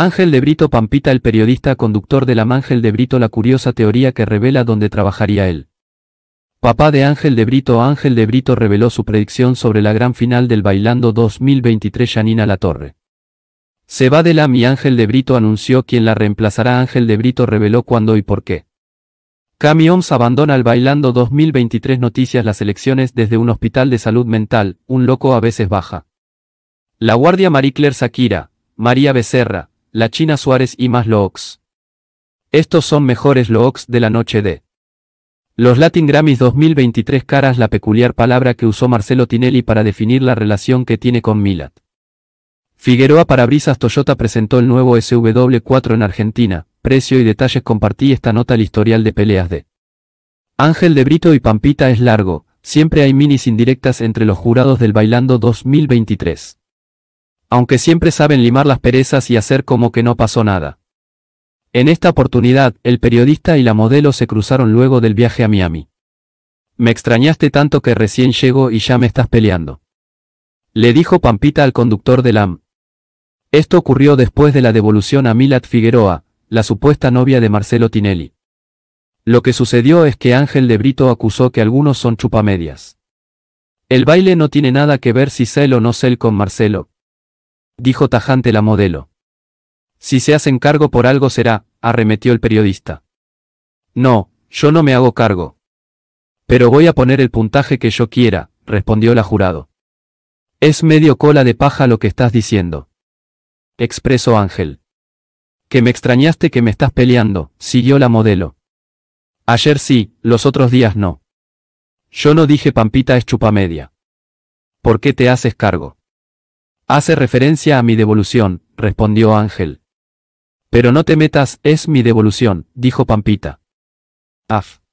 Ángel de Brito Pampita El periodista conductor de la Ángel de Brito La curiosa teoría que revela dónde trabajaría él. Papá de Ángel de Brito Ángel de Brito reveló su predicción sobre la gran final del Bailando 2023 Janina Torre. Se va de la mi Ángel de Brito anunció quién la reemplazará Ángel de Brito reveló cuándo y por qué. Cami abandona el Bailando 2023 Noticias las elecciones desde un hospital de salud mental, un loco a veces baja. La guardia Marie Claire Sakira, María Becerra, la China Suárez y más Ox. Estos son mejores Ox de la noche de los Latin Grammys 2023 caras la peculiar palabra que usó Marcelo Tinelli para definir la relación que tiene con Milat. Figueroa Parabrisas Toyota presentó el nuevo SW4 en Argentina, precio y detalles compartí esta nota al historial de peleas de Ángel de Brito y Pampita es largo, siempre hay minis indirectas entre los jurados del Bailando 2023 aunque siempre saben limar las perezas y hacer como que no pasó nada. En esta oportunidad, el periodista y la modelo se cruzaron luego del viaje a Miami. Me extrañaste tanto que recién llego y ya me estás peleando. Le dijo Pampita al conductor del AM. Esto ocurrió después de la devolución a Milat Figueroa, la supuesta novia de Marcelo Tinelli. Lo que sucedió es que Ángel de Brito acusó que algunos son chupamedias. El baile no tiene nada que ver si cel o no cel con Marcelo, dijo tajante la modelo. Si se hacen cargo por algo será, arremetió el periodista. No, yo no me hago cargo. Pero voy a poner el puntaje que yo quiera, respondió la jurado. Es medio cola de paja lo que estás diciendo. Expresó Ángel. Que me extrañaste que me estás peleando, siguió la modelo. Ayer sí, los otros días no. Yo no dije Pampita es chupa media ¿Por qué te haces cargo? Hace referencia a mi devolución, respondió Ángel. Pero no te metas, es mi devolución, dijo Pampita. Af.